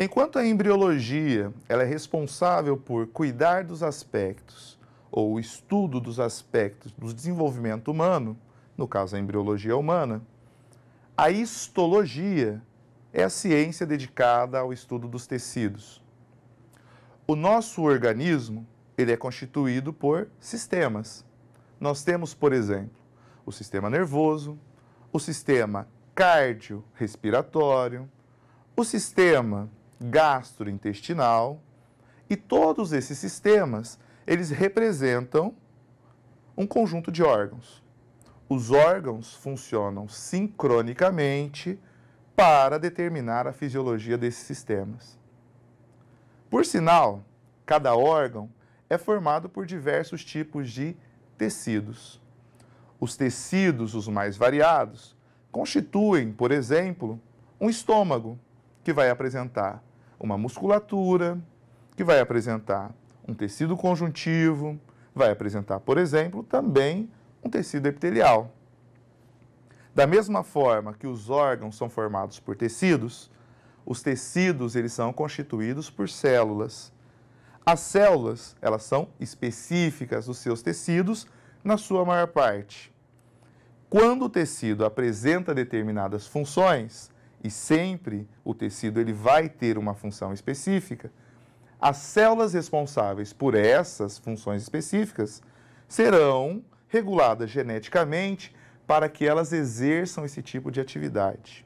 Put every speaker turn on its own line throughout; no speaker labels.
Enquanto a embriologia ela é responsável por cuidar dos aspectos ou o estudo dos aspectos do desenvolvimento humano, no caso a embriologia humana, a histologia é a ciência dedicada ao estudo dos tecidos. O nosso organismo ele é constituído por sistemas. Nós temos, por exemplo, o sistema nervoso, o sistema cardiorrespiratório, o sistema gastrointestinal, e todos esses sistemas, eles representam um conjunto de órgãos. Os órgãos funcionam sincronicamente para determinar a fisiologia desses sistemas. Por sinal, cada órgão é formado por diversos tipos de tecidos. Os tecidos, os mais variados, constituem, por exemplo, um estômago, que vai apresentar uma musculatura, que vai apresentar um tecido conjuntivo, vai apresentar, por exemplo, também um tecido epitelial. Da mesma forma que os órgãos são formados por tecidos, os tecidos eles são constituídos por células. As células, elas são específicas dos seus tecidos na sua maior parte. Quando o tecido apresenta determinadas funções, e sempre o tecido ele vai ter uma função específica, as células responsáveis por essas funções específicas serão reguladas geneticamente para que elas exerçam esse tipo de atividade.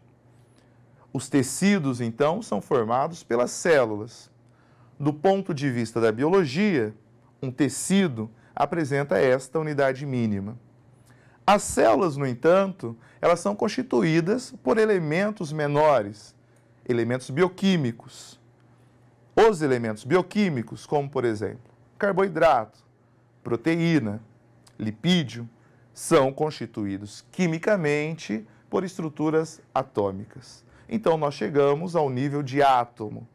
Os tecidos, então, são formados pelas células. Do ponto de vista da biologia, um tecido apresenta esta unidade mínima. As células, no entanto, elas são constituídas por elementos menores, elementos bioquímicos. Os elementos bioquímicos, como por exemplo, carboidrato, proteína, lipídio, são constituídos quimicamente por estruturas atômicas. Então nós chegamos ao nível de átomo.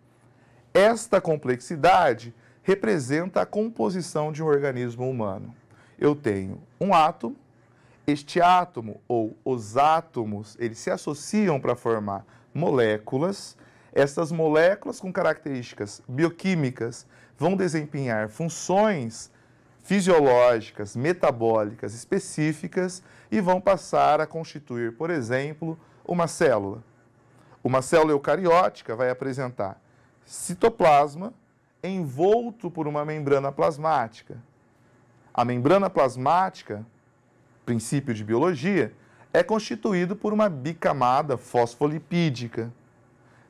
Esta complexidade representa a composição de um organismo humano. Eu tenho um átomo este átomo ou os átomos, eles se associam para formar moléculas. Essas moléculas com características bioquímicas vão desempenhar funções fisiológicas, metabólicas específicas e vão passar a constituir, por exemplo, uma célula. Uma célula eucariótica vai apresentar citoplasma envolto por uma membrana plasmática. A membrana plasmática princípio de biologia, é constituído por uma bicamada fosfolipídica.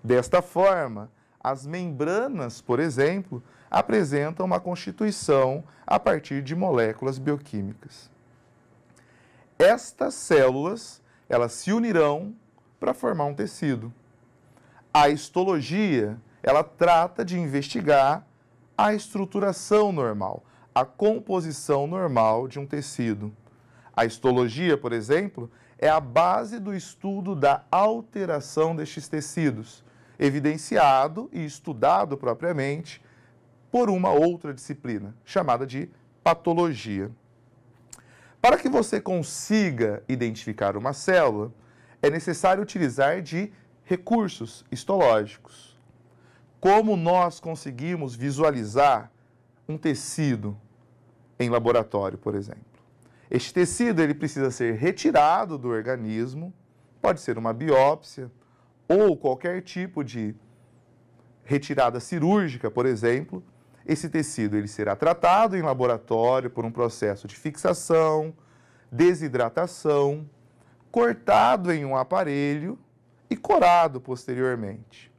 Desta forma, as membranas, por exemplo, apresentam uma constituição a partir de moléculas bioquímicas. Estas células, elas se unirão para formar um tecido. A histologia, ela trata de investigar a estruturação normal, a composição normal de um tecido. A histologia, por exemplo, é a base do estudo da alteração destes tecidos, evidenciado e estudado propriamente por uma outra disciplina, chamada de patologia. Para que você consiga identificar uma célula, é necessário utilizar de recursos histológicos. Como nós conseguimos visualizar um tecido em laboratório, por exemplo? Este tecido ele precisa ser retirado do organismo, pode ser uma biópsia ou qualquer tipo de retirada cirúrgica, por exemplo. Esse tecido ele será tratado em laboratório por um processo de fixação, desidratação, cortado em um aparelho e corado posteriormente.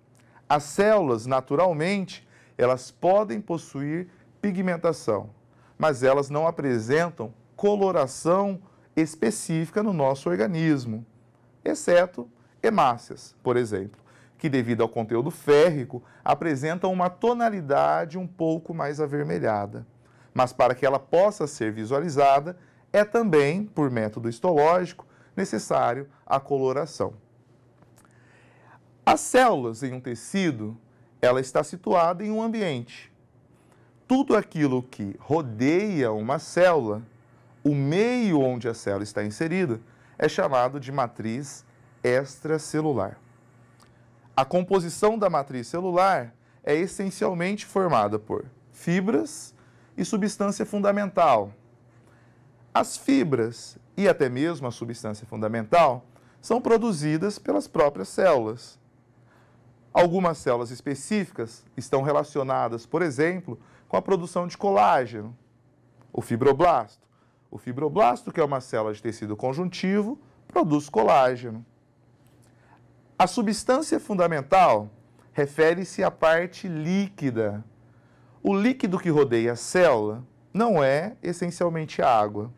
As células, naturalmente, elas podem possuir pigmentação, mas elas não apresentam coloração específica no nosso organismo, exceto hemácias, por exemplo, que devido ao conteúdo férrico apresentam uma tonalidade um pouco mais avermelhada. Mas para que ela possa ser visualizada, é também, por método histológico, necessário a coloração. As células em um tecido, ela está situada em um ambiente. Tudo aquilo que rodeia uma célula o meio onde a célula está inserida é chamado de matriz extracelular. A composição da matriz celular é essencialmente formada por fibras e substância fundamental. As fibras e até mesmo a substância fundamental são produzidas pelas próprias células. Algumas células específicas estão relacionadas, por exemplo, com a produção de colágeno, o fibroblasto. O fibroblasto, que é uma célula de tecido conjuntivo, produz colágeno. A substância fundamental refere-se à parte líquida. O líquido que rodeia a célula não é essencialmente a água.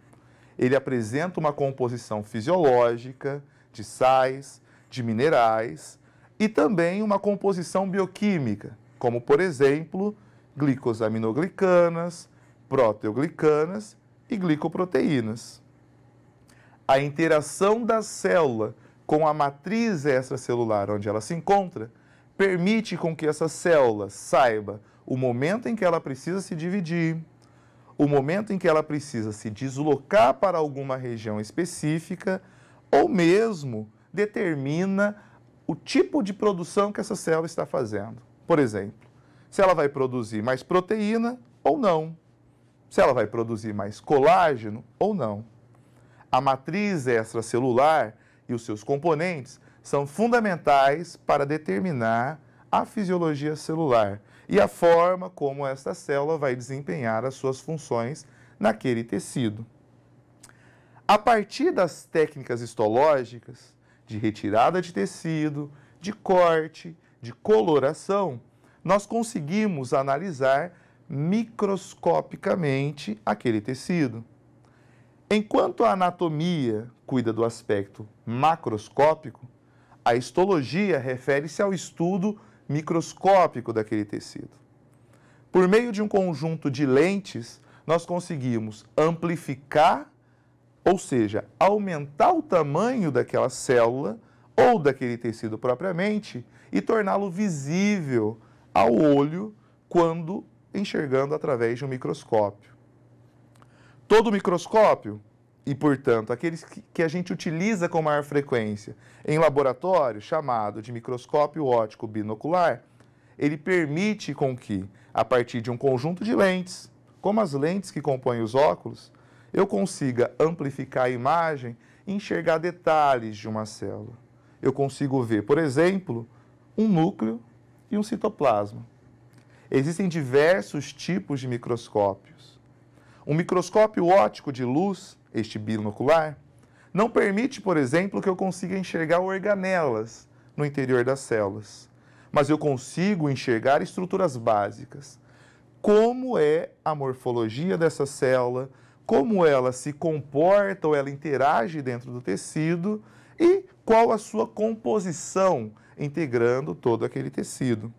Ele apresenta uma composição fisiológica de sais, de minerais e também uma composição bioquímica, como por exemplo, glicosaminoglicanas, proteoglicanas e glicoproteínas. A interação da célula com a matriz extracelular onde ela se encontra permite com que essa célula saiba o momento em que ela precisa se dividir, o momento em que ela precisa se deslocar para alguma região específica, ou mesmo determina o tipo de produção que essa célula está fazendo. Por exemplo, se ela vai produzir mais proteína ou não se ela vai produzir mais colágeno ou não. A matriz extracelular e os seus componentes são fundamentais para determinar a fisiologia celular e a forma como esta célula vai desempenhar as suas funções naquele tecido. A partir das técnicas histológicas de retirada de tecido, de corte, de coloração, nós conseguimos analisar microscopicamente aquele tecido. Enquanto a anatomia cuida do aspecto macroscópico, a histologia refere-se ao estudo microscópico daquele tecido. Por meio de um conjunto de lentes, nós conseguimos amplificar, ou seja, aumentar o tamanho daquela célula ou daquele tecido propriamente e torná-lo visível ao olho quando enxergando através de um microscópio. Todo microscópio, e portanto aqueles que a gente utiliza com maior frequência em laboratório, chamado de microscópio óptico binocular, ele permite com que, a partir de um conjunto de lentes, como as lentes que compõem os óculos, eu consiga amplificar a imagem e enxergar detalhes de uma célula. Eu consigo ver, por exemplo, um núcleo e um citoplasma. Existem diversos tipos de microscópios. Um microscópio óptico de luz, este binocular, não permite, por exemplo, que eu consiga enxergar organelas no interior das células, mas eu consigo enxergar estruturas básicas. Como é a morfologia dessa célula, como ela se comporta ou ela interage dentro do tecido e qual a sua composição integrando todo aquele tecido.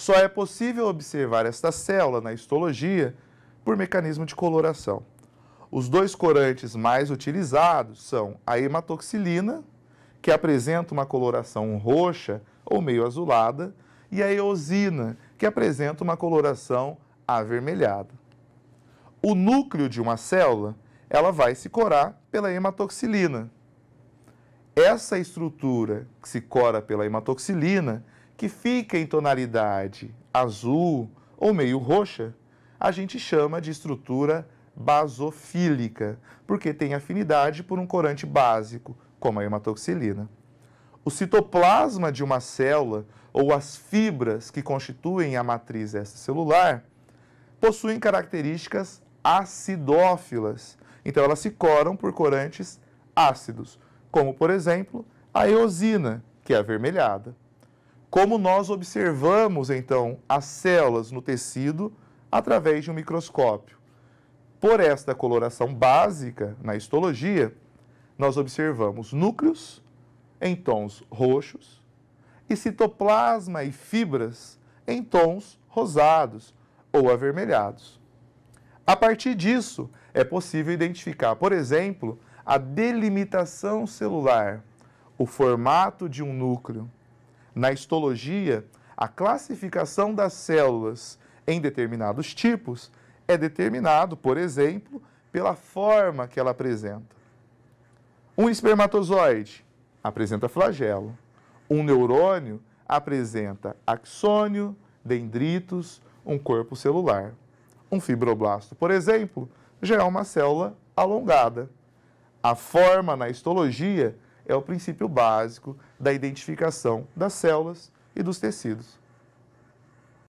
Só é possível observar esta célula na histologia por mecanismo de coloração. Os dois corantes mais utilizados são a hematoxilina, que apresenta uma coloração roxa ou meio azulada, e a eosina, que apresenta uma coloração avermelhada. O núcleo de uma célula, ela vai se corar pela hematoxilina. Essa estrutura que se cora pela hematoxilina, que fica em tonalidade azul ou meio roxa, a gente chama de estrutura basofílica, porque tem afinidade por um corante básico, como a hematoxilina. O citoplasma de uma célula ou as fibras que constituem a matriz extracelular possuem características acidófilas. Então elas se coram por corantes ácidos, como por exemplo a eosina, que é avermelhada. Como nós observamos, então, as células no tecido através de um microscópio. Por esta coloração básica na histologia, nós observamos núcleos em tons roxos e citoplasma e fibras em tons rosados ou avermelhados. A partir disso, é possível identificar, por exemplo, a delimitação celular, o formato de um núcleo, na histologia, a classificação das células em determinados tipos é determinado, por exemplo, pela forma que ela apresenta. Um espermatozoide apresenta flagelo. Um neurônio apresenta axônio, dendritos, um corpo celular. Um fibroblasto, por exemplo, já é uma célula alongada. A forma na histologia é o princípio básico da identificação das células e dos tecidos.